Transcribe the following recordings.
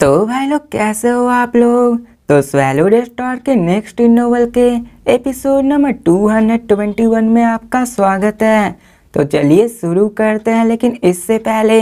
तो भाई लोग कैसे हो आप लोग तो स्वेलो रेस्टोर के नेक्स्ट इनोवल के एपिसोड नंबर 221 में आपका स्वागत है तो चलिए शुरू करते हैं लेकिन इससे पहले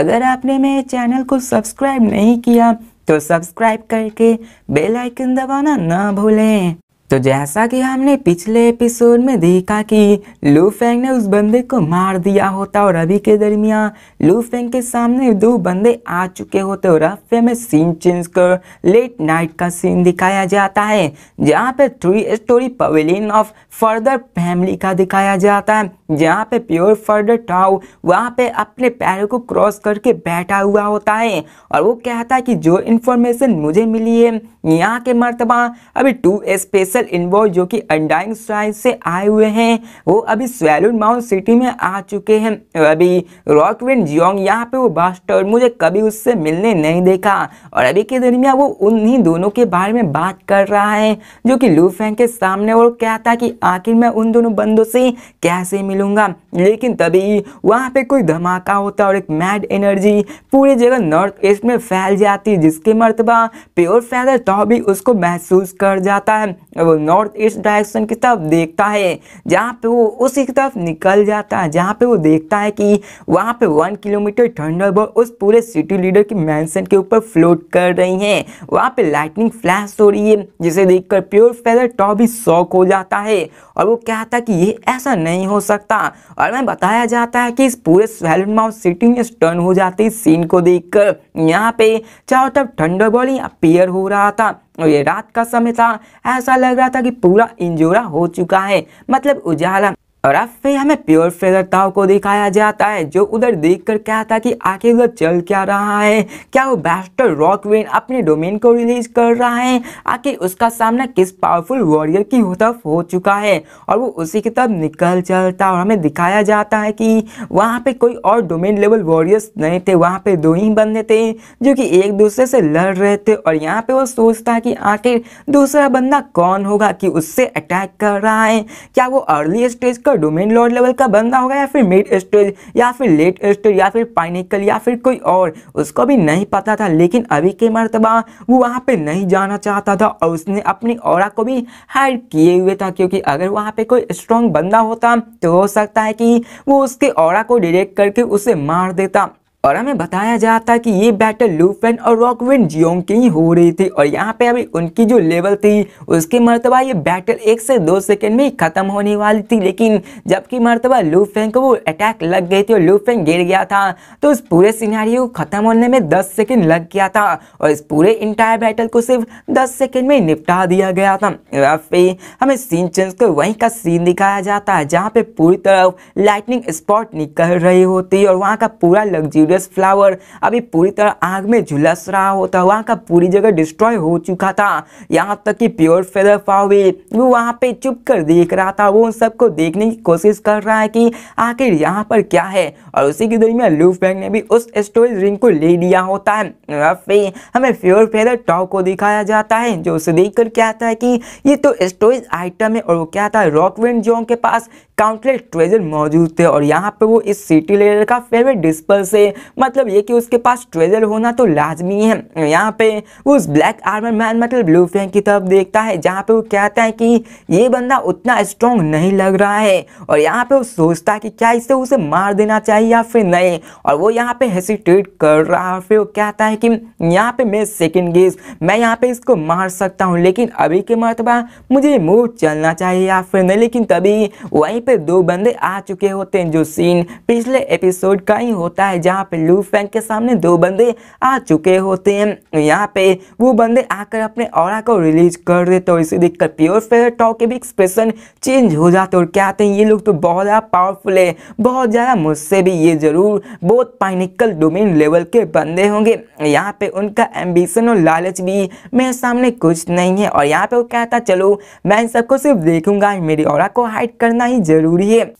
अगर आपने मेरे चैनल को सब्सक्राइब नहीं किया तो सब्सक्राइब करके बेल आइकन दबाना ना भूलें तो जैसा कि हमने पिछले एपिसोड में देखा कि लू फेंग ने उस बंदे को मार दिया होता और अभी के दरमियान लू फेंग के सामने दो बंदे आ चुके होते और रफे में सीन चेंज कर लेट नाइट का सीन दिखाया जाता है जहाँ पे three story pavilion of further family का दिखाया जाता है जहाँ पे प्योर फर्दर टाउ वहाँ पे अपने पैरों को क्रॉस करके बैठा हुआ होता है और वो कहता है कि जो इन्फॉर्मेशन मुझे मिली है यहाँ के मरतबा अभी टू स्पेशल सेल इनवॉइस जो कि अंडाइंग साइज से आए हुए हैं वो अभी स्वैलून माउंट सिटी में आ चुके हैं अभी रॉकविन जियोंग यहाँ पे वो बास्टर मुझे कभी उससे मिलने नहीं देखा और अभी के दरमियान वो उन्हीं दोनों के बारे में बात कर रहा है जो कि लू फैंग के सामने और कहता कि आखिर मैं उन दोनों बंदों से कैसे मिलूंगा लेकिन तभी वहाँ पे कोई धमाका होता और एक मैड एनर्जी पूरी जगह नॉर्थ ईस्ट में फैल जाती जिसके मरतबा प्योर फैदर तो भी उसको महसूस कर जाता है वो नॉर्थ ईस्ट डायरेक्शन की तरफ देखता है जहाँ पे वो उसी की तरफ निकल जाता है जहाँ पे वो देखता है कि वहाँ पे वन किलोमीटर बॉल उस पूरे सिटी लीडर की मैंसन के ऊपर फ्लोट कर रही है वहाँ पे लाइटनिंग फ्लैश हो रही है जिसे देखकर प्योर फेदर टॉबी शॉक हो जाता है और वो कहता है कि ये ऐसा नहीं हो सकता और मैं बताया जाता है कि इस पूरे सैलन माउथ सिटी में स्टर्न हो जाती सीन को देखकर यहाँ पे चारों तरफ बॉल ही अपेयर हो रहा था और ये रात का समय था ऐसा लग रहा था कि पूरा इंजोरा हो चुका है मतलब उजाला और अब फिर हमें प्योर फेदर ताओ को दिखाया जाता है जो उधर देख कर क्या था कि आखिर उधर चल क्या रहा है क्या वो बैस्टर रॉकवेन अपने डोमेन को रिलीज कर रहा है आखिर उसका सामना किस पावरफुल वॉरियर की तरफ हो चुका है और वो उसी की तरफ निकल चलता और हमें दिखाया जाता है कि वहाँ पे कोई और डोमेन लेवल वॉरियर्स नहीं थे वहाँ पे दो ही बंदे थे जो कि एक दूसरे से लड़ रहे थे और यहाँ पे वो सोचता है कि आखिर दूसरा बंदा कौन होगा कि उससे अटैक कर रहा है क्या वो अर्ली स्टेज इसका डोमेन लॉर्ड लेवल का बंदा होगा या फिर मिड स्टोर या फिर लेट स्टोर या फिर पाइनिकल या फिर कोई और उसको भी नहीं पता था लेकिन अभी के मरतबा वो वहाँ पर नहीं जाना चाहता था और उसने अपनी और को भी हाइड किए हुए था क्योंकि अगर वहाँ पर कोई स्ट्रॉन्ग बंदा होता तो हो सकता है कि वो उसके और को डिरेक्ट करके उसे मार देता और हमें बताया जाता कि ये बैटल लूफेन और रॉकविन जियोंग की ही हो रही थी और यहाँ पे अभी उनकी जो लेवल थी उसके मरतबा ये बैटल एक से दो सेकेंड में ही ख़त्म होने वाली थी लेकिन जबकि मरतबा लूफेन को वो अटैक लग गई थी और लूफेन गिर गया था तो उस पूरे सिनारियो को ख़त्म होने में दस सेकेंड लग गया था और इस पूरे इंटायर बैटल को सिर्फ दस सेकेंड में निपटा दिया गया था फिर हमें सीन चेंज को वहीं का सीन दिखाया जाता है जहाँ पे पूरी तरफ लाइटनिंग स्पॉट निकल रही होती है और वहाँ का पूरा लग्जरी यूरेस फ्लावर अभी पूरी तरह आग में झुलस रहा होता वहाँ का पूरी जगह डिस्ट्रॉय हो चुका था यहाँ तक कि प्योर फेदर फावे वो वहाँ पे चुप कर देख रहा था वो उन सबको देखने की कोशिश कर रहा है कि आखिर यहाँ पर क्या है और उसी के दरमियान लू फैंग ने भी उस स्टोरेज रिंग को ले लिया होता है हमें प्योर फेदर टॉ को दिखाया जाता है जो उसे देख कर क्या आता है कि ये तो स्टोरेज आइटम है और वो क्या था रॉकवेंड जो के पास काउंटलेस ट्रेजर मौजूद थे और यहाँ पे वो इस सिटी लेयर का फेवरेट डिस्पल से मतलब ये कि उसके पास ट्रेजर होना तो लाजमी है यहाँ पे उस ब्लैक आर्मर मैन मतलब ब्लू फैंग की तरफ देखता है जहाँ पे वो कहता है कि ये बंदा उतना स्ट्रॉन्ग नहीं लग रहा है और यहाँ पे वो सोचता है कि क्या इसे उसे मार देना चाहिए या फिर नहीं और वो यहाँ पे हेसीटेट कर रहा है फिर वो कहता है कि यहाँ पे मैं सेकेंड गेज मैं यहाँ पे इसको मार सकता हूँ लेकिन अभी के मरतबा मुझे मूव चलना चाहिए या फिर नहीं लेकिन तभी वहीं पर दो बंदे आ चुके होते हैं जो सीन पिछले एपिसोड का ही होता है जहाँ पे लूफ बैंक के सामने दो बंदे आ चुके होते हैं यहाँ पे वो बंदे आकर अपने और को रिलीज कर देते और इसे देखकर प्योर फेयर टॉक के भी एक्सप्रेशन चेंज हो जाते और क्या आते हैं ये लोग तो बहुत ज़्यादा पावरफुल है बहुत ज़्यादा मुझसे भी ये जरूर बहुत पाइनिकल डोमेन लेवल के बंदे होंगे यहाँ पे उनका एम्बिशन और लालच भी मेरे सामने कुछ नहीं है और यहाँ पे वो कहता चलो मैं इन सबको सिर्फ देखूंगा मेरी और को हाइड करना ही जरूरी है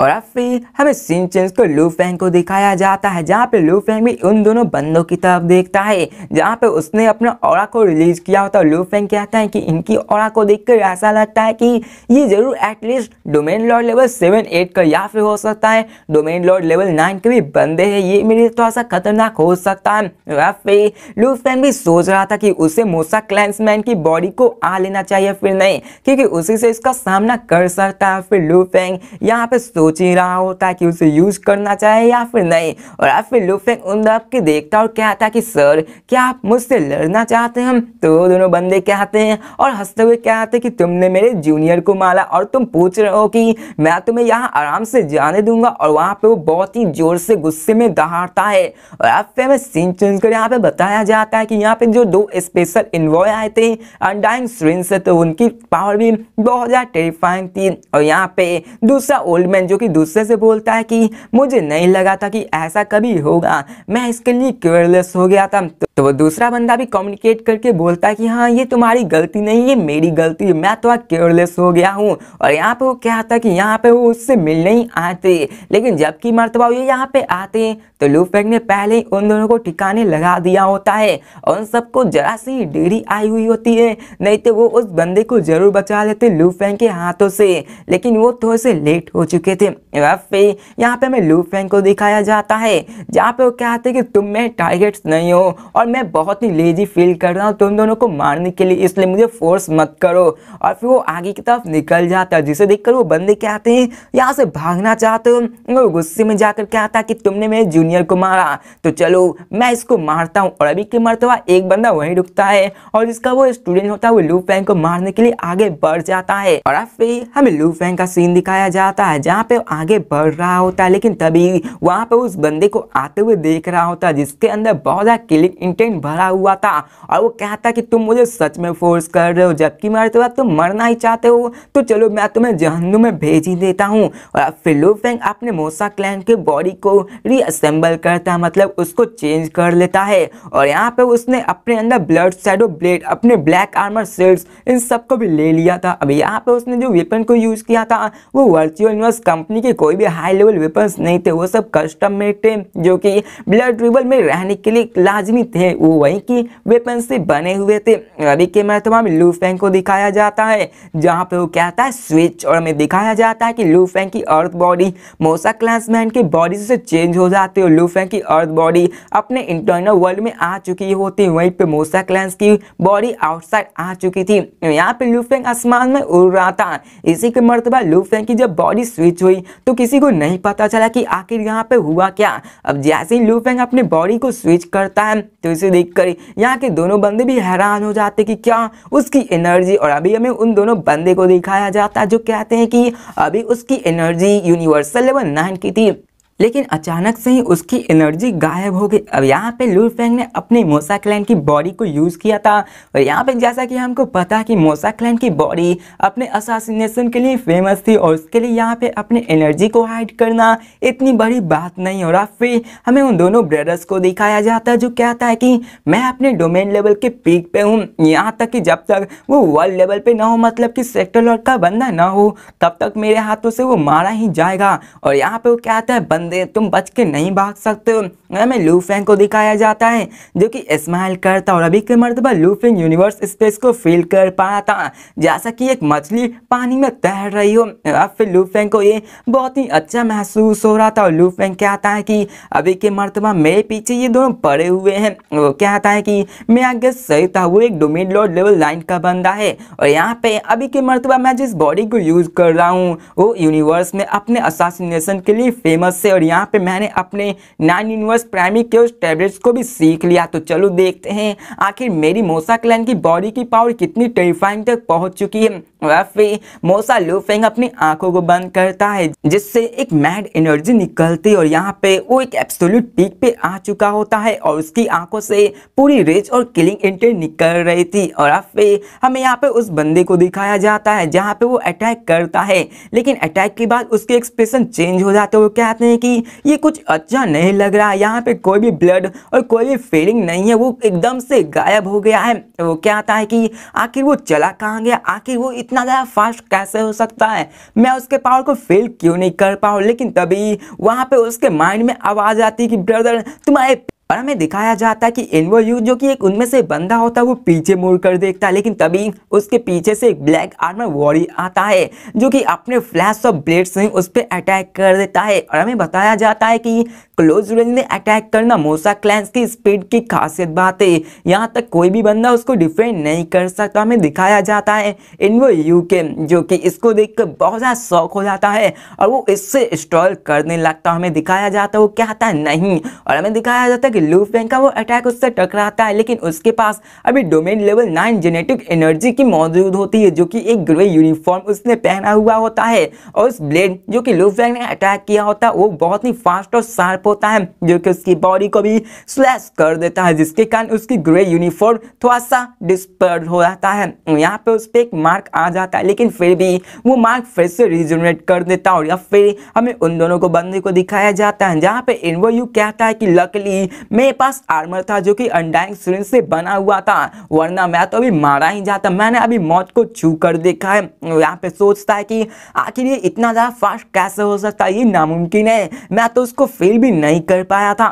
और अब फिर हमें सिंचेंस को लू फैंग को दिखाया जाता है जहाँ पे लू फैंग भी उन दोनों बंदों की तरफ देखता है जहाँ पे उसने अपना और को रिलीज किया होता है लू फैंग कहता है कि इनकी और को देखकर ऐसा लगता है कि ये जरूर at least domain lord level seven eight का या फिर हो सकता है डोमेन लॉर्ड लेवल नाइन के भी बंदे है ये मेरे थोड़ा सा खतरनाक हो सकता है या फिर लू फैंग भी सोच रहा था कि उसे मोसा क्लैंसमैन की बॉडी को आ लेना चाहिए फिर नहीं क्योंकि उसी से इसका सामना कर सकता है फिर लू फैंग यहाँ पे सोच ही रहा होता है कि उसे यूज़ करना चाहे या फिर नहीं और या फिर लुफेंग उन दब के देखता और कहता कि सर क्या आप मुझसे लड़ना चाहते हैं तो दोनों बंदे कहते हैं और हंसते हुए कहते हैं कि तुमने मेरे जूनियर को मारा और तुम पूछ रहे हो कि मैं तुम्हें यहाँ आराम से जाने दूंगा और वहाँ पे वो बहुत ही जोर से गुस्से में दहाड़ता है और या फिर हमें सीन चेंज कर यहाँ पे बताया जाता है कि यहाँ पे जो दो स्पेशल इन्वॉय आए थे अनडाइंग स्ट्रेंस से तो उनकी पावर भी बहुत ज़्यादा टेरिफाइंग थी और यहाँ पे दूसरा ओल्ड मैन जो कि दूसरे से बोलता है कि मुझे नहीं लगा था कि ऐसा कभी होगा मैं इसके लिए केयरलेस हो गया था तो तो वो दूसरा बंदा भी कम्युनिकेट करके बोलता है कि हाँ ये तुम्हारी गलती नहीं है मेरी गलती है मैं तो केयरलेस हो गया हूँ और यहाँ पे वो क्या आता है कि यहाँ पे वो उससे मिलने ही आते लेकिन जबकि मरतबा ये यहाँ पे आते हैं तो लूफेक ने पहले ही उन दोनों को ठिकाने लगा दिया होता है और उन सबको जरा सी डेरी आई हुई होती है नहीं तो वो उस बंदे को जरूर बचा लेते लूफेंग के हाथों से लेकिन वो थोड़े से लेट हो चुके थे यहाँ पे हमें लूफेंग को दिखाया जाता है जहाँ पे वो क्या आते कि तुम में टारगेट्स नहीं हो और और मैं बहुत ही लेजी फील कर रहा हूँ तुम दोनों को मारने के लिए इसलिए मुझे फोर्स मत करो और फिर वो आगे की तरफ निकल जाता है जिसे देखकर वो बंदे क्या आते हैं यहाँ से भागना चाहते हो गुस्से में जाकर क्या आता कि तुमने मेरे जूनियर को मारा तो चलो मैं इसको मारता हूँ और अभी के मरतबा एक बंदा वहीं रुकता है और जिसका वो स्टूडेंट होता है वो लू फैंग को मारने के लिए आगे बढ़ जाता है और अब फिर हमें लू फैंग का सीन दिखाया जाता है जहाँ पे आगे बढ़ रहा होता है लेकिन तभी वहाँ पे उस बंदे को आते हुए देख रहा होता है जिसके अंदर बहुत ज़्यादा किलिंग कंटेंट भरा हुआ था और वो कहता कि तुम मुझे सच में फोर्स कर रहे हो जबकि मेरे तो तुम मरना ही चाहते हो तो चलो मैं तुम्हें जहन्नुम में भेज ही देता हूँ और फिल्लू फैंग अपने मोसा क्लैन के बॉडी को रीअसेंबल करता है मतलब उसको चेंज कर लेता है और यहाँ पर उसने अपने अंदर ब्लड सैडो ब्लेड अपने ब्लैक आर्मर सेल्स इन सबको भी ले लिया था अब यहाँ पर उसने जो वेपन को यूज़ किया था वो वर्चुअल यूनिवर्स कंपनी के कोई भी हाई लेवल वेपन्स नहीं थे वो सब कस्टम मेड थे जो कि ब्लड रिवल में रहने के लिए लाजमी थे है वो वही की वेपन से बने हुए थे रवि के महत्व में लू फैंग को दिखाया जाता है जहाँ पे वो कहता है स्विच और हमें दिखाया जाता है कि लू फैंग की अर्थ बॉडी मोसा क्लासमैन की बॉडी से चेंज हो जाती है लू फैंग की अर्थ बॉडी अपने इंटरनल वर्ल्ड में आ चुकी होती है वहीं पर मोसा क्लैंस की बॉडी आउटसाइड आ चुकी थी यहाँ पे लूफेंग आसमान में उड़ रहा था इसी के मरतबा लूफेंग की जब बॉडी स्विच हुई तो किसी को नहीं पता चला कि आखिर यहाँ पे हुआ क्या अब जैसे ही लूफेंग अपने बॉडी को स्विच करता है तो इसे देखकर यहाँ के दोनों बंदे भी हैरान हो जाते कि क्या उसकी एनर्जी और अभी हमें उन दोनों बंदे को दिखाया जाता है जो कहते हैं कि अभी उसकी एनर्जी यूनिवर्सल लेवल नाइन की थी लेकिन अचानक से ही उसकी एनर्जी गायब हो गई अब यहाँ पे लू फेंग ने अपने मोसा क्लैन की बॉडी को यूज़ किया था और यहाँ पे जैसा कि हमको पता कि मोसा क्लैन की बॉडी अपने असासिनेशन के लिए फेमस थी और उसके लिए यहाँ पे अपने एनर्जी को हाइड करना इतनी बड़ी बात नहीं हो रहा फिर हमें उन दोनों ब्रदर्स को दिखाया जाता है जो कहता है कि मैं अपने डोमेन लेवल के पीक पे हूँ यहाँ तक कि जब तक वो वर्ल्ड लेवल पे ना हो मतलब कि सेक्टर लॉर्ड का बंदा ना हो तब तक मेरे हाथों से वो मारा ही जाएगा और यहाँ पे वो कहता है बंदे तुम बच के नहीं भाग सकते हो हमें लूफेंग को दिखाया जाता है जो कि स्माइल करता और अभी के मरतबा लूफेंग यूनिवर्स स्पेस को फील कर पाया था जैसा कि एक मछली पानी में तैर रही हो अब फिर लूफेंग को ये बहुत ही अच्छा महसूस हो रहा था और लूफेंग कहता है कि अभी के मरतबा मेरे पीछे ये दोनों पड़े हुए हैं वो कहता है कि मैं आगे सही था वो एक डोमेन लॉर्ड लेवल लाइन का बंदा है और यहाँ पे अभी के मरतबा मैं जिस बॉडी को यूज़ कर रहा हूँ वो यूनिवर्स में अपने असासिनेशन के लिए फेमस है और यहाँ पे मैंने अपने नाइन यूनिवर्स प्राइमी के उस टैबलेट्स को भी सीख लिया तो चलो देखते हैं आखिर मेरी मोसा क्लैन की बॉडी की पावर कितनी टेरिफाइंग तक पहुँच चुकी है मोसा लूफेंग अपनी आंखों को बंद करता है जिससे एक मैड एनर्जी निकलती है और यहाँ पे वो एक एब्सोल्यूट पीक पे आ चुका होता है और उसकी आंखों से पूरी रेज और किलिंग एंट्री निकल रही थी और अब फिर हमें यहाँ पे उस बंदे को दिखाया जाता है जहाँ पे वो अटैक करता है लेकिन अटैक के बाद उसके एक्सप्रेशन चेंज हो जाते हैं वो कहते हैं कि ये कुछ अच्छा नहीं लग रहा है यहाँ पे कोई भी ब्लड और कोई भी फीलिंग नहीं है वो एकदम से गायब हो गया है वो क्या आता है कि आखिर वो चला कहाँ गया आखिर वो इतना ज़्यादा फास्ट कैसे हो सकता है मैं उसके पावर को फील क्यों नहीं कर पाऊँ लेकिन तभी वहाँ पर उसके माइंड में आवाज़ आती है कि ब्रदर तुम्हारे और हमें दिखाया जाता है कि इनवो यू जो कि एक उनमें से बंदा होता है वो पीछे मुड़ कर देखता है लेकिन तभी उसके पीछे से एक ब्लैक आर्मर वॉरी आता है जो कि अपने फ्लैश और ब्लेड से उस पर अटैक कर देता है और हमें बताया जाता है कि क्लोज रेंज में अटैक करना मोसा क्लैंस की स्पीड की खासियत बात है यहाँ तक कोई भी बंदा उसको डिफेंड नहीं कर सकता हमें दिखाया जाता है इनवो यू के जो कि इसको देख बहुत ज़्यादा शौक हो जाता है और वो इससे इंस्टॉल करने लगता हमें दिखाया जाता है वो क्या आता है नहीं और हमें दिखाया जाता है कि लूफ बैंक का वो अटैक उससे टकराता है लेकिन उसके पास अभी domain level nine genetic energy की मौजूद होती है जो कि एक ग्रे यूनिफॉर्म उसने पहना हुआ होता है और उस ब्लेड जो कि लूफ बैंक ने अटैक किया होता है वो बहुत ही फास्ट और शार्प होता है जो कि उसकी बॉडी को भी स्लैश कर देता है जिसके कारण उसकी ग्रे यूनिफॉर्म थोड़ा सा डिस्पर्ड हो जाता है यहाँ पे उस पर एक मार्क आ जाता है लेकिन फिर भी वो मार्क फिर से रिजनरेट कर देता है और या फिर हमें उन दोनों को बंदी को दिखाया जाता है जहाँ पे इनवो यू कहता है कि लकली मेरे पास आर्मर था जो कि अंडाइंग सूर्य से बना हुआ था वरना मैं तो अभी मारा ही जाता मैंने अभी मौत को छू कर देखा है यहाँ पे सोचता है कि आखिर ये इतना ज़्यादा फास्ट कैसे हो सकता है ये नामुमकिन है मैं तो उसको फील भी नहीं कर पाया था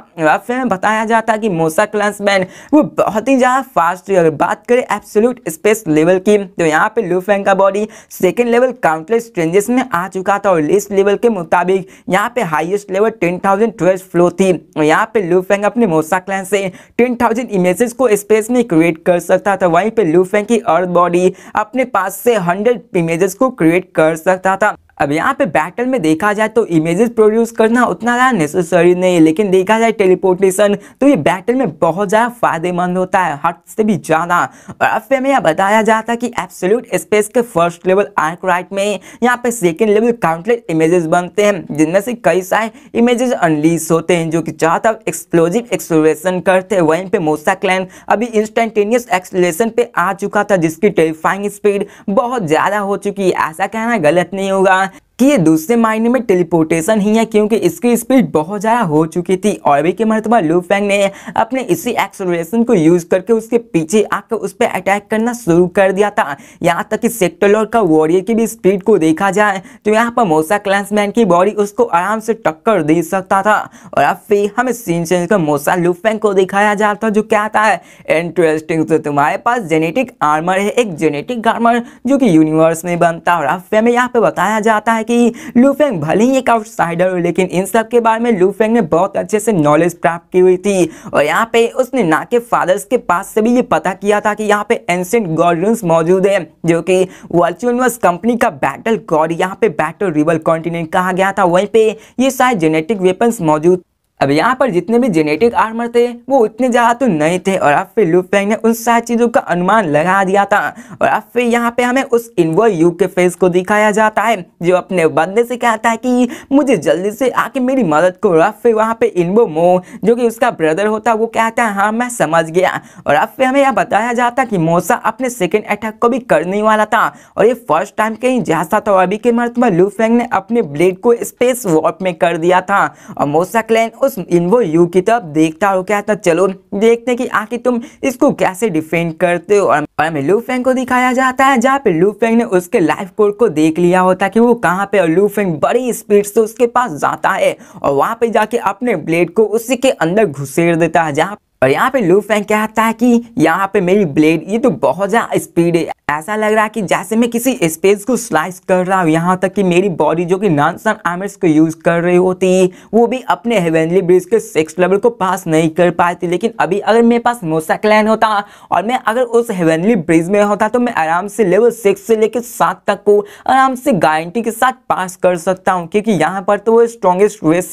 फिर बताया जाता कि मोसा मैन वो बहुत ही ज़्यादा फास्ट थी अगर बात करें एप्सोलूट स्पेस लेवल की तो यहाँ पे लूफेंग का body second level countless changes में आ चुका था और इस लेवल के मुताबिक यहाँ पे highest level ten thousand twelve flow थी यहाँ पे लूफेंग अपने अपने क्लैन से 10,000 इमेजेस को स्पेस में क्रिएट कर सकता था वहीं पे लूफेंग की अर्थ बॉडी अपने पास से 100 इमेजेस को क्रिएट कर सकता था अब यहाँ पे बैटल में देखा जाए तो इमेजेस प्रोड्यूस करना उतना ज़्यादा नेसेसरी नहीं है लेकिन देखा जाए टेलीपोर्टेशन तो ये बैटल में बहुत ज़्यादा फायदेमंद होता है हट से भी ज़्यादा और अब फिर यह बताया जाता है कि एब्सोल्यूट स्पेस के फर्स्ट लेवल आर्क राइट में यहाँ पे सेकेंड लेवल काउंटलेट इमेजेस बनते हैं जिनमें से कई सारे इमेजेस अनलीस होते हैं जो कि चाहता तरफ एक्सप्लोजिव एक्सप्लोरेशन करते हैं वहीं पर मोसा क्लैन अभी इंस्टेंटेनियस एक्सप्लेशन पे आ चुका था जिसकी टेलीफाइंग स्पीड बहुत ज़्यादा हो चुकी है ऐसा कहना गलत नहीं होगा Пока! कि ये दूसरे मायने में टेलीपोर्टेशन ही है क्योंकि इसकी स्पीड बहुत ज़्यादा हो चुकी थी और भी के मरतबा लू फैंग ने अपने इसी एक्सलोरेशन को यूज़ करके उसके पीछे आकर उस पर अटैक करना शुरू कर दिया था यहाँ तक कि सेक्टोलॉर का वॉरियर की भी स्पीड को देखा जाए तो यहाँ पर मोसा क्लैंसमैन की बॉडी उसको आराम से टक्कर दे सकता था और अब फिर हमें सीन चेंज कर मोसा लुफेंग को दिखाया जाता जो क्या आता है इंटरेस्टिंग तो तुम्हारे पास जेनेटिक आर्मर है एक जेनेटिक आर्मर जो कि यूनिवर्स में बनता है और अब फिर हमें यहाँ पे बताया जाता है कि लूफेंग भले ही एक आउटसाइडर हो लेकिन इन सब के बारे में लूफेंग ने बहुत अच्छे से नॉलेज प्राप्त की हुई थी और यहाँ पे उसने ना के फादर्स के पास से भी ये पता किया था कि यहाँ पे एंसेंट गॉर्डन्स मौजूद है जो कि वर्चुअनवर्स कंपनी का बैटल गॉड यहाँ पे बैटल रिवल कॉन्टिनेंट कहा गया था वहीं पे ये सारे जेनेटिक वेपन्स मौजूद अब यहाँ पर जितने भी जेनेटिक आर्मर थे वो उतने ज़्यादा तो नहीं थे और अब फिर लुफेंग ने उन सारी चीज़ों का अनुमान लगा दिया था और अब फिर यहाँ पे हमें उस इन्वर युग के फेस को दिखाया जाता है जो अपने बंदे से कहता है कि मुझे जल्दी से आके मेरी मदद करो अब फिर वहाँ पे इन्वो मो जो कि उसका ब्रदर होता वो कहता है हाँ मैं समझ गया और अब फिर हमें यह बताया जाता कि मोसा अपने सेकेंड अटैक को भी करने वाला था और ये फर्स्ट टाइम कहीं जैसा था अभी के मर्तबा लुफेंग ने अपने ब्लेड को स्पेस वॉप में कर दिया था और मोसा क्लैन उस इनवो यू की तरफ देखता हो क्या था चलो देखते हैं कि आखिर तुम इसको कैसे डिफेंड करते हो और हमें लू फेंग को दिखाया जाता है जहाँ पे लू फेंग ने उसके लाइफ कोड को देख लिया होता कि वो कहाँ पे और लू फेंग बड़ी स्पीड से उसके पास जाता है और वहाँ पे जाके अपने ब्लेड को उसी के अंदर घुसेड़ देता है जहाँ और यहाँ पे लू फैंक क्या आता है कि यहाँ पे मेरी ब्लेड ये तो बहुत ज़्यादा स्पीड है ऐसा लग रहा है कि जैसे मैं किसी स्पेस को स्लाइस कर रहा हूँ यहाँ तक कि मेरी बॉडी जो कि नॉन सन को यूज़ कर रही होती वो भी अपने हेवेनली ब्रिज के सिक्स लेवल को पास नहीं कर पाती लेकिन अभी अगर मेरे पास मोसा क्लैन होता और मैं अगर उस हेवेनली ब्रिज में होता तो मैं आराम से लेवल सिक्स से लेकर सात तक को आराम से गारंटी के साथ पास कर सकता हूँ क्योंकि यहाँ पर तो वो स्ट्रॉन्गेस्ट रेस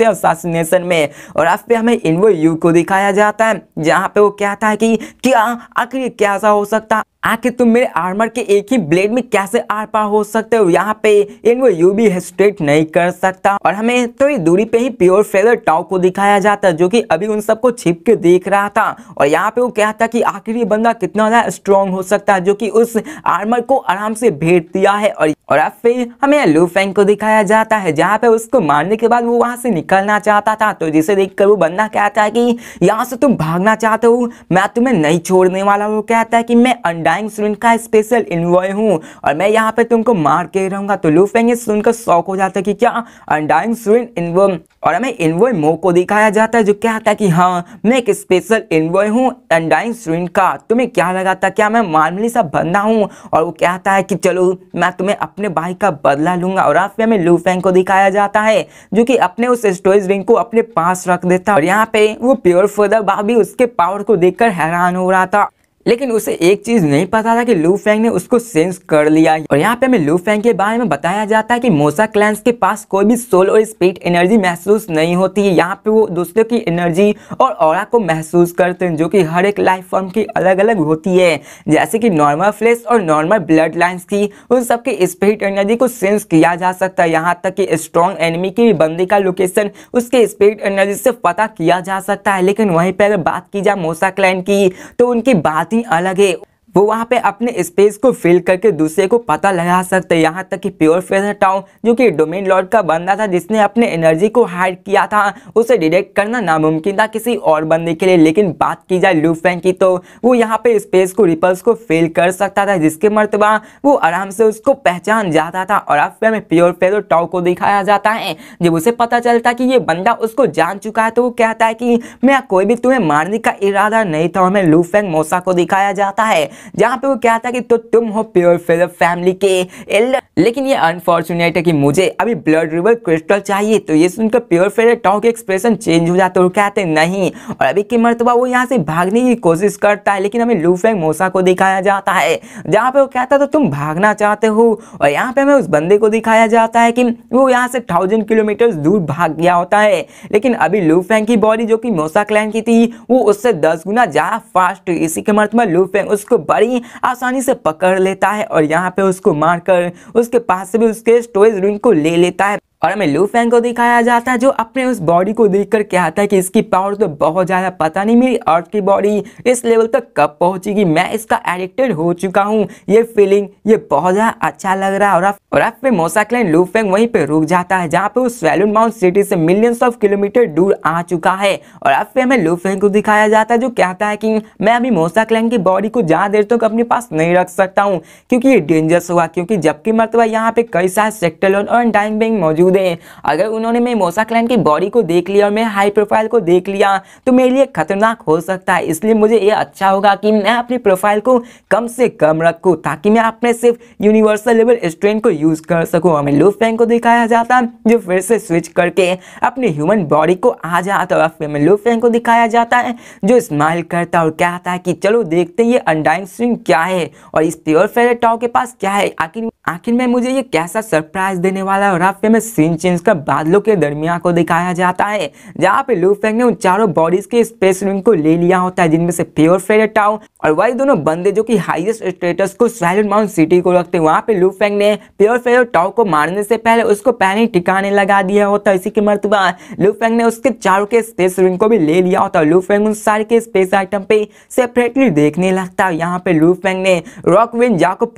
है में और आप पे हमें इनवो यू को दिखाया जाता है जहाँ पे वो कहता है कि क्या आखिर कैसा हो सकता आखिर तुम मेरे आर्मर के एक ही ब्लेड में कैसे आर पार हो सकते हो यहाँ पे इनको यू भी हेस्टेट नहीं कर सकता और हमें थोड़ी ये दूरी पे ही प्योर फेदर टाउ को दिखाया जाता जो कि अभी उन सबको छिप के देख रहा था और यहाँ पे वो कहता कि आखिर ये बंदा कितना ज़्यादा स्ट्रांग हो सकता है जो कि उस आर्मर को आराम से भेज दिया है और और अब फिर हमें लू फैंग को दिखाया जाता है जहाँ पे उसको मारने के बाद वो वहाँ से निकलना चाहता था तो जिसे देखकर वो बंदा कहता है कि यहाँ से तुम भागना चाहते हो मैं तुम्हें नहीं छोड़ने वाला वो कहता है कि मैं अंडाइंग सुन का स्पेशल इन्वॉय हूँ और मैं यहाँ पे तुमको मार के रहूँगा तो लू फैंग सुनकर शौक हो जाता है कि क्या अंडाइंग सुन इन्वॉय और हमें इन्वॉय मो को दिखाया जाता है जो कहता है कि हाँ मैं एक स्पेशल इन्वॉय हूँ अंडाइंग सुन का तुम्हें क्या लगा था क्या मैं मामूली सा बंदा हूँ और वो कहता है कि चलो मैं तुम्हें अपने भाई का बदला लूंगा और राफिया में लू फैंग को दिखाया जाता है जो कि अपने उस स्टोरेज रिंग को अपने पास रख देता और यहाँ पे वो प्योर फोदर भाभी उसके पावर को देखकर हैरान हो रहा था लेकिन उसे एक चीज नहीं पता था कि लू फैंग ने उसको सेंस कर लिया और यहाँ पे हमें लू फैंग के बारे में बताया जाता है कि मोसा क्लैंस के पास कोई भी सोल और स्पिरिट एनर्जी महसूस नहीं होती है यहाँ पे वो दूसरे की एनर्जी और और को महसूस करते हैं जो कि हर एक लाइफ फॉर्म की अलग अलग होती है जैसे कि नॉर्मल फ्लेश और नॉर्मल ब्लड लाइन्स की उन सबके स्पीड स्पिरिट एनर्जी को सेंस किया जा सकता है यहाँ तक कि स्ट्रॉन्ग एनिमी की बंदी का लोकेशन उसके स्पिरिट एनर्जी से पता किया जा सकता है लेकिन वहीं पर अगर बात की जाए मोसा क्लैन की तो उनकी बात बातें अलग है वो वहाँ पे अपने स्पेस को फिल करके दूसरे को पता लगा सकते हैं यहाँ तक कि प्योर फेदर टाउन जो कि डोमेन लॉर्ड का बंदा था जिसने अपने एनर्जी को हाइड किया था उसे डिटेक्ट करना नामुमकिन था किसी और बंदे के लिए लेकिन बात की जाए लू फैंग की तो वो यहाँ पे स्पेस को रिपल्स को फेल कर सकता था जिसके मरतबा वो आराम से उसको पहचान जाता था और अब फिर प्योर फेरो टाउ को दिखाया जाता है जब उसे पता चलता कि ये बंदा उसको जान चुका है तो वो कहता है कि मैं कोई भी तुम्हें मारने का इरादा नहीं था हमें लू फैंग मोसा को दिखाया जाता है जहां पे वो कहता है कि तो तुम हो प्योर फेदर फैमिली के एल्डर लेकिन ये अनफॉर्चुनेट है कि मुझे अभी ब्लड रिवर क्रिस्टल चाहिए तो ये सुनकर प्योर फेदर टॉक एक्सप्रेशन चेंज हो जाता है और कहते नहीं और अभी की मरतबा वो यहाँ से भागने की कोशिश करता है लेकिन हमें लूफेंग मोसा को दिखाया जाता है जहाँ पे वो कहता है तो तुम भागना चाहते हो और यहाँ पे हमें उस बंदे को दिखाया जाता है कि वो यहाँ से थाउजेंड किलोमीटर दूर भाग गया होता है लेकिन अभी लूफेंग की बॉडी जो कि मोसा क्लैन की थी वो उससे दस गुना ज़्यादा फास्ट इसी के मरतबा लूफेंग उसको बड़ी आसानी से पकड़ लेता है और यहाँ पे उसको मारकर उसके पास से भी उसके स्टोरेज रिंग को ले लेता है और हमें लू फैंग को दिखाया जाता है जो अपने उस बॉडी को देखकर कहता है कि इसकी पावर तो बहुत ज़्यादा पता नहीं मेरी अर्थ की बॉडी इस लेवल तक कब पहुंचेगी मैं इसका एडिक्टेड हो चुका हूं ये फीलिंग ये बहुत ज़्यादा अच्छा लग रहा है और अब और आप मोसाक्लाइन लू फैंग वहीं पर रुक जाता है जहाँ पे वो सैलून माउंट सिटी से मिलियंस ऑफ किलोमीटर दूर आ चुका है और अब पे हमें लू फैंग को दिखाया जाता है जो कहता है कि मैं अभी मोसाक्लाइन की बॉडी को ज़्यादा देर तक अपने पास नहीं रख सकता हूँ क्योंकि ये डेंजरस हुआ क्योंकि जबकि मरतबा यहाँ पे कई सारे लोन और डाइंग बैंक मौजूद मौजूद हैं अगर उन्होंने मैं मोसा क्लैन की बॉडी को देख लिया और मैं हाई प्रोफाइल को देख लिया तो मेरे लिए खतरनाक हो सकता है इसलिए मुझे ये अच्छा होगा कि मैं अपनी प्रोफाइल को कम से कम रखूँ ताकि मैं अपने सिर्फ यूनिवर्सल लेवल स्ट्रेंथ को यूज़ कर सकूँ हमें लूफ फैंग को दिखाया जाता जो फिर से स्विच करके अपने ह्यूमन बॉडी को आ जाता है और फिर में लूफ फैंग को दिखाया जाता है जो स्माइल करता है और कहता है कि चलो देखते हैं ये अंडाइन स्विंग क्या है और इस प्योर फेरेटाओ के पास क्या है आखिर आखिर में मुझे ये कैसा सरप्राइज देने वाला है और आप में सीन चेंज कर बादलों के दरमिया को दिखाया जाता है जहाँ पे लूफेंग ने उन चारों बॉडीज के स्पेस रिंग को ले लिया होता है जिनमें से प्योर फेयर टाउन और वही दोनों बंदे जो कि हाईएस्ट स्टेटस को साइलेंट माउंट सिटी को रखते हैं वहाँ पे लूफेंग ने प्योर फेयर टाउ को मारने से पहले उसको पहले ठिकाने लगा दिया होता है इसी के मरतबा लूफेंग ने उसके चारों के स्पेस रिंग को भी ले लिया होता है लूफेंग उन सारे के स्पेस आइटम पे सेपरेटली देखने लगता है यहाँ पे लूफेंग ने रॉक विन जा को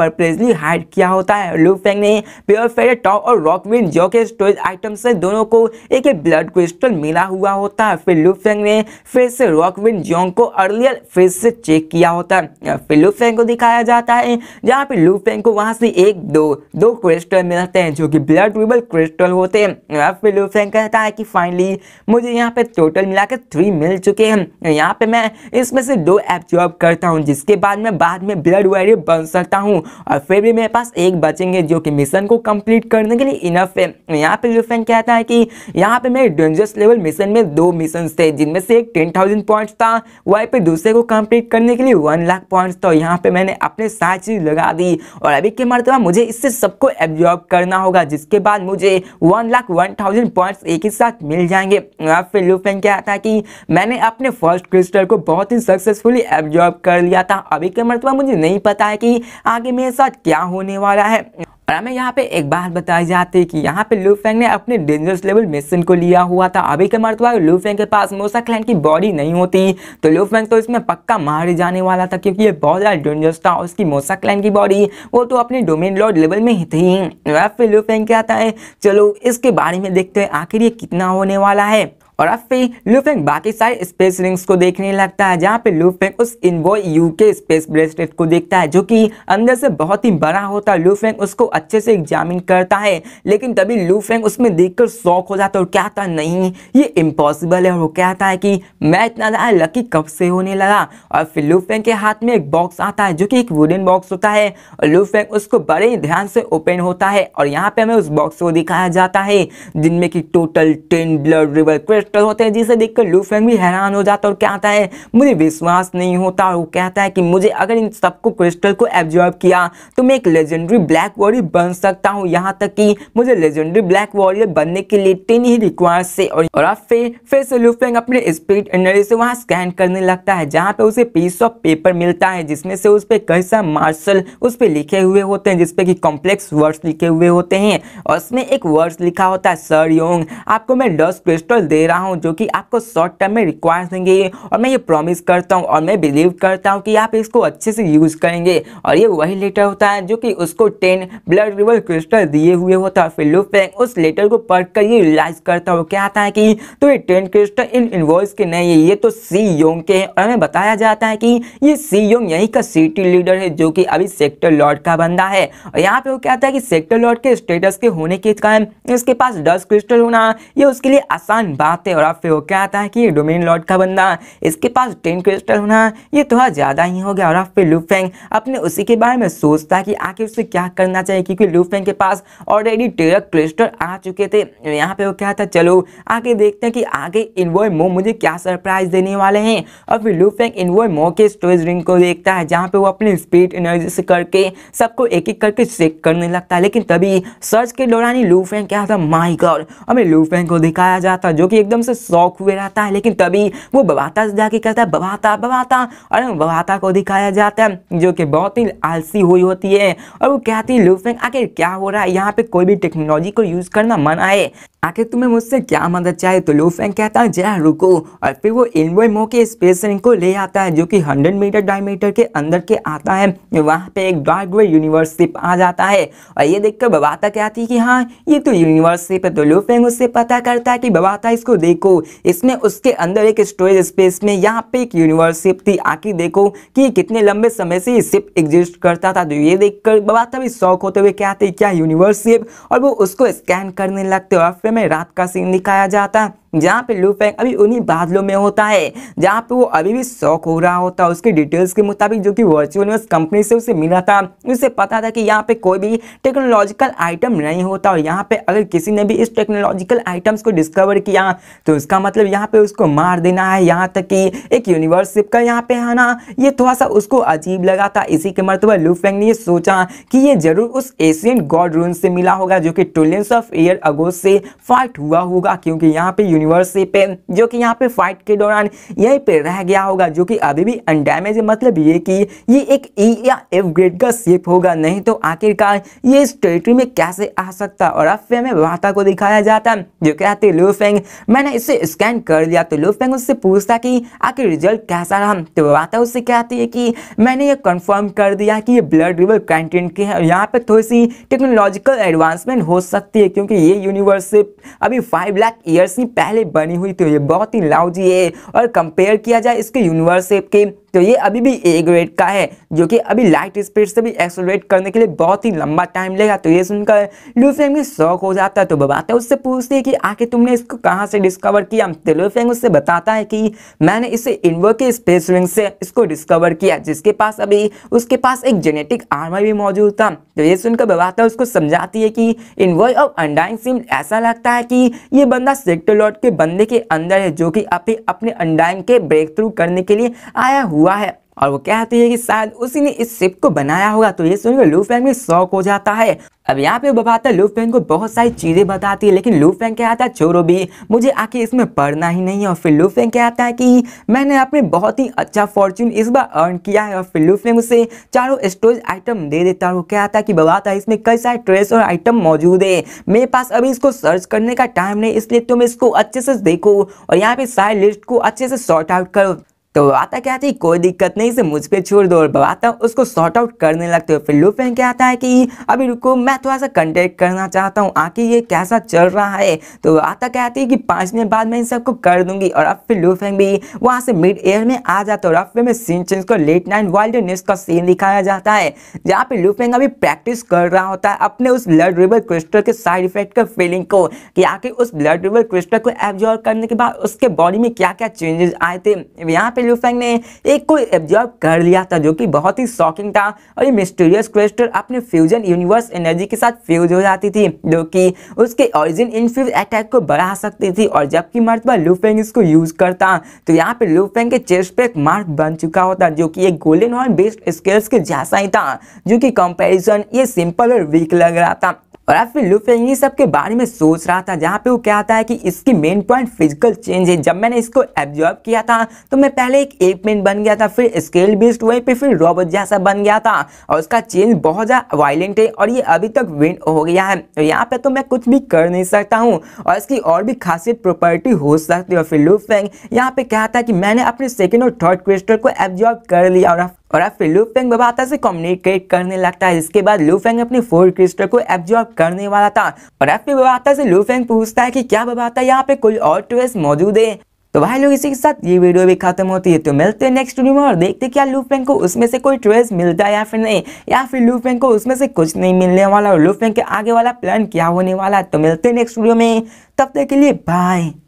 हाइड किया होता है है लू फेंग ने प्योर फेरेट टॉप और रॉकविन जो के स्टोरेज आइटम से दोनों को एक ही ब्लड क्रिस्टल मिला हुआ होता है फिर लू फेंग ने फिर से रॉकविन जोंग को अर्लियर फिर से चेक किया होता है फिर लू फेंग को दिखाया जाता है जहाँ पे लू फेंग को वहाँ से एक दो दो क्रिस्टल मिलते हैं जो कि ब्लड रिबल क्रिस्टल होते हैं फिर लू फेंग कहता है कि फाइनली मुझे यहाँ पे टोटल मिला के थ्री मिल चुके हैं यहाँ पे मैं इसमें से दो एब्जॉर्ब करता हूँ जिसके बाद में बाद में ब्लड वेरियर बन सकता हूँ और फिर भी मेरे पास एक बचेंगे जो कि मिशन को कंप्लीट करने के लिए इनफ है यहाँ पे जो फ्रेंड कहता है कि यहाँ पे मेरे डेंजरस लेवल मिशन में दो मिशन थे जिनमें से एक टेन थाउजेंड पॉइंट था वहीं पे दूसरे को कंप्लीट करने के लिए वन लाख पॉइंट था यहाँ पे मैंने अपने साथ चीज़ लगा दी और अभी के मरतबा मुझे इससे सबको एब्जॉर्ब करना होगा जिसके बाद मुझे one lakh one thousand point एक ही साथ मिल जाएंगे यहाँ पे लुफेन कहता है कि मैंने अपने फर्स्ट क्रिस्टल को बहुत ही सक्सेसफुली एब्जॉर्ब कर लिया था अभी के मरतबा मुझे नहीं पता है कि आगे मेरे साथ क्या होने वाला है है और हमें यहाँ पे एक बात बताई जाती है कि यहाँ पे लू फेंग ने अपने डेंजरस लेवल मिशन को लिया हुआ था अभी के मरतबा लू फेंग के पास मोसा क्लैन की बॉडी नहीं होती तो लू फेंग तो इसमें पक्का मारे जाने वाला था क्योंकि ये बहुत ज़्यादा डेंजरस था उसकी मोसा क्लैन की बॉडी वो तो अपने डोमेन लॉर्ड लेवल में ही थी फिर लू फेंग क्या है चलो इसके बारे में देखते हैं आखिर ये कितना होने वाला है और अब फिर लूफेंग बाकी सारे स्पेस रिंग्स को देखने लगता है जहाँ पे लूफेंग उस इनवो यू के स्पेस ब्रेसलेट को देखता है जो कि अंदर से बहुत ही बड़ा होता है लूफेंग उसको अच्छे से एग्जामिन करता है लेकिन तभी लूफेंग उसमें देखकर शौक हो जाता है और कहता नहीं ये इम्पॉसिबल है और वो कहता है कि मैं इतना ज़्यादा लकी कब से होने लगा और फिर लूफेंग के हाथ में एक बॉक्स आता है जो कि एक वुडन बॉक्स होता है और लूफेंग उसको बड़े ही ध्यान से ओपन होता है और यहाँ पे हमें उस बॉक्स को दिखाया जाता है जिनमें कि total ten blood river quest character होते हैं जिसे देखकर लूफेंग भी हैरान हो जाता है और कहता है मुझे विश्वास नहीं होता और वो कहता है कि मुझे अगर इन सबको क्रिस्टल को एब्जॉर्ब किया तो मैं एक लेजेंडरी ब्लैक वॉरियर बन सकता हूँ यहाँ तक कि मुझे लेजेंडरी ब्लैक वॉरियर बनने के लिए टेन ही रिक्वायर्स से और अब फिर फिर से लूफेंग अपने स्पिरिट एनर्जी से वहाँ स्कैन करने लगता है जहाँ पे उसे पीस ऑफ पेपर मिलता है जिसमें से उस पर कई सा मार्शल उस पर लिखे हुए होते हैं जिसपे की कॉम्प्लेक्स वर्ड्स लिखे हुए होते हैं और उसमें एक वर्ड्स लिखा होता है सर योंग आपको मैं डस्ट क्रिस्टल दे रहा हूँ जो कि आपको शॉर्ट टर्म में रिक्वायर देंगे और मैं ये प्रॉमिस करता हूँ और मैं बिलीव करता हूँ कि आप इसको अच्छे से यूज़ करेंगे और ये वही लेटर होता है जो कि उसको टेन ब्लड रिवर क्रिस्टल दिए हुए होता है फिर लुपेंग उस लेटर को पढ़ कर ये रियलाइज करता हूँ क्या आता है कि तो ये टेन क्रिस्टल इन इन्वॉइस के नहीं है ये तो सी योंग के हैं और हमें बताया जाता है कि ये सी योंग यहीं का सिटी लीडर है जो कि अभी सेक्टर लॉर्ड का बंदा है और यहाँ पे वो कहता है कि सेक्टर लॉर्ड के स्टेटस के होने के कारण इसके पास डस्ट क्रिस्टल होना ये उसके लिए आसान बात आते और आप फिर क्या आता है कि डोमिन लॉर्ड का बंदा इसके पास टेन क्रिस्टल होना ये थोड़ा ज़्यादा ही हो गया और आप फिर लूफेंग अपने उसी के बारे में सोचता है कि आखिर उसे क्या करना चाहिए क्योंकि लूफेंग के पास ऑलरेडी तेरह क्रिस्टल आ चुके थे यहाँ पे वो क्या था चलो आगे देखते हैं कि आगे इन्वॉय मो मुझे क्या सरप्राइज देने वाले हैं और फिर लूफेंग इन्वॉय मो के स्टोरेज रिंग को देखता है जहाँ पे वो अपनी स्पीड एनर्जी से करके सबको एक एक करके चेक करने लगता है लेकिन तभी सर्च के दौरान ही लूफेंग क्या था माई गॉड हमें लूफेंग को दिखाया जाता जो कि एक एकदम से शौक हुए रहता है लेकिन तभी वो बबाता से जाके कहता है बबाता बबाता और बबाता को दिखाया जाता है जो कि बहुत ही आलसी हुई होती है और वो कहती है लूफेंग आखिर क्या हो रहा है यहाँ पे कोई भी टेक्नोलॉजी को यूज़ करना मन आए आखिर तुम्हें मुझसे क्या मदद चाहिए तो लूफेंग कहता है जरा रुको और फिर वो इनवोई मो के स्पेस रिंग को ले आता है जो कि 100 मीटर डायमीटर के अंदर के आता है वहाँ पे एक डार्क वे यूनिवर्सिप आ जाता है और ये देखकर बबाता कहती है कि हाँ ये तो यूनिवर्सिप है तो लूफेंग उससे पता करता है कि बबाता इसको देखो इसमें उसके अंदर एक स्टोरेज स्पेस में यहाँ पे एक यूनिवर्स शिप थी आखिर देखो कि कितने लंबे समय से ये शिप एग्जिस्ट करता था तो ये देखकर बाबा तभी शौक होते हुए क्या थे क्या यूनिवर्स शिप और वो उसको स्कैन करने लगते और फिर में रात का सीन दिखाया जाता जहाँ पे लू अभी उन्हीं बादलों में होता है जहाँ पे वो अभी भी शौक हो रहा होता है उसके डिटेल्स के मुताबिक जो कि वर्चुअल यूनिवर्स कंपनी से उसे मिला था उसे पता था कि यहाँ पे कोई भी टेक्नोलॉजिकल आइटम नहीं होता और यहाँ पे अगर किसी ने भी इस टेक्नोलॉजिकल आइटम्स को डिस्कवर किया तो उसका मतलब यहाँ पे उसको मार देना है यहाँ तक कि एक यूनिवर्सिप का यहाँ पे आना ये थोड़ा सा उसको अजीब लगा था इसी के मरतबा लू ने ये सोचा कि ये जरूर उस एशियन गॉड रून से मिला होगा जो कि ट्रिलियंस ऑफ ईयर अगो से फाइट हुआ होगा क्योंकि यहाँ पे यूनिवर्सिटी पे जो कि यहाँ पे फाइट के दौरान यहीं पे रह गया होगा जो कि अभी भी अनडैमेज है मतलब ये कि ये एक ई या एफ ग्रेड का सेप होगा नहीं तो आखिरकार ये इस टेरिटरी में कैसे आ सकता और अब फेम में वार्ता को दिखाया जाता जो कहते लूफेंग मैंने इसे स्कैन कर लिया तो लूफेंग उससे पूछता कि आखिर रिजल्ट कैसा रहा तो वार्ता उससे कहती है कि मैंने ये कन्फर्म कर दिया कि ये ब्लड रिवर कंटेन के हैं यहाँ पे थोड़ी सी टेक्नोलॉजिकल एडवांसमेंट हो सकती है क्योंकि ये यूनिवर्सिप अभी फाइव लाख ईयर्स ही पहले पहले बनी हुई थी ये बहुत ही लाउजी है और कंपेयर किया जाए इसके यूनिवर्स के तो ये अभी भी ए ग्रेड का है जो कि अभी लाइट स्पीड से भी एक्सोलरेट करने के लिए बहुत ही लंबा टाइम लेगा तो ये सुनकर लूफेंग भी शौक हो जाता है तो बबाता उससे पूछती है कि आखिर तुमने इसको कहाँ से डिस्कवर किया तो लूफेंग उससे बताता है कि मैंने इसे इनवो के स्पेस रिंग से इसको डिस्कवर किया जिसके पास अभी उसके पास एक जेनेटिक आर्मर भी मौजूद था तो ये सुनकर बबाता उसको समझाती है कि इनवॉय ऑफ अंडाइंग सिम ऐसा लगता है कि ये बंदा सेक्टोलॉट के बंदे के अंदर है जो कि अभी अपने अंडाइंग के ब्रेक थ्रू करने के लिए आया हुआ हुआ है और वो कहती है कि शायद उसी ने इस शिप को बनाया होगा तो ये सुनकर लूफेंग में शौक हो जाता है अब यहाँ पे बबाता लूफेंग को बहुत सारी चीज़ें बताती है लेकिन लूफेंग कहता है छोरो भी मुझे आके इसमें पढ़ना ही नहीं है और फिर लूफेंग कहता है कि मैंने अपने बहुत ही अच्छा फॉर्चून इस बार अर्न किया है और फिर लूफेंग उसे चारों स्टोरेज आइटम दे देता है वो कहता है कि बबाता इसमें कई सारे ट्रेस और आइटम मौजूद है मेरे पास अभी इसको सर्च करने का टाइम नहीं इसलिए तुम इसको अच्छे से देखो और यहाँ पे सारे लिस्ट को अच्छे से सॉर्ट आउट करो तो आता क्या थी कोई दिक्कत नहीं से मुझ पर छोड़ दो और बवाता उसको सॉर्ट आउट करने लगते हो फिर क्या कहता है कि अभी रुको मैं थोड़ा सा कंटेक्ट करना चाहता हूँ आके ये कैसा चल रहा है तो आता कहती है कि पाँच मिनट बाद मैं इन सबको कर दूंगी और अब फिर लूपेन भी वहाँ से मिड एयर में आ जाता है और अब फिर में सीन चेंज को लेट नाइट न्यूज का सीन दिखाया जाता है जहाँ पे लूपेन अभी प्रैक्टिस कर रहा होता है अपने उस ब्लड रिवर क्रिस्टल के साइड इफेक्ट का फीलिंग को कि आखिर उस ब्लड रिवर क्रिस्टल को एब्जॉर्व करने के बाद उसके बॉडी में क्या क्या चेंजेस आए थे यहाँ पे लियू फेंग ने एक को एब्जॉर्ब कर लिया था जो कि बहुत ही शॉकिंग था और ये मिस्टीरियस क्रिस्टल अपने फ्यूजन यूनिवर्स एनर्जी के साथ फ्यूज हो जाती थी जो कि उसके ऑरिजिन इनफ्यूज अटैक को बढ़ा सकती थी और जबकि मर्तबा लूफेंग इसको यूज करता तो यहाँ पे लूफेंग के चेस्ट पे एक मार्क बन चुका होता जो की एक गोल्डन हॉर्न बेस्ड स्केल्स के जैसा ही था जो की कंपेरिजन ये सिंपल और वीक लग रहा था और आज लुफे लूप सब के बारे में सोच रहा था जहाँ पे वो क्या आता है कि इसकी मेन पॉइंट फिजिकल चेंज है जब मैंने इसको एब्जॉर्ब किया था तो मैं पहले एक एप मेन बन गया था फिर स्केल बेस्ड वहीं पे फिर रॉबर्ट जैसा बन गया था और उसका चेंज बहुत ज़्यादा वायलेंट है और ये अभी तक विन हो गया है तो यहाँ पर तो मैं कुछ भी कर नहीं सकता हूँ और इसकी और भी खासियत प्रॉपर्टी हो सकती है और फिर लूप यहाँ पर क्या था कि मैंने अपने सेकेंड और थर्ड क्वेस्टर को एब्जॉर्ब कर लिया और और आप फिर लूफेंग बबाता से कम्युनिकेट करने लगता है जिसके बाद लूफेंग अपनी फोर क्रिस्टर को एब्जॉर्ब करने वाला था और आप फिर बबाता से लूफेंग पूछता है कि क्या बबाता यहाँ पे कोई और ट्वेस्ट मौजूद है तो भाई लोग इसी के साथ ये वीडियो भी खत्म होती है तो मिलते हैं नेक्स्ट वीडियो में और देखते क्या लूफेंग को उसमें से कोई ट्रेस मिलता है या फिर नहीं या फिर लूफेंग को उसमें से कुछ नहीं मिलने वाला और लूफेंग के आगे वाला प्लान क्या होने वाला है तो मिलते हैं नेक्स्ट वीडियो में तब तक के लिए बाय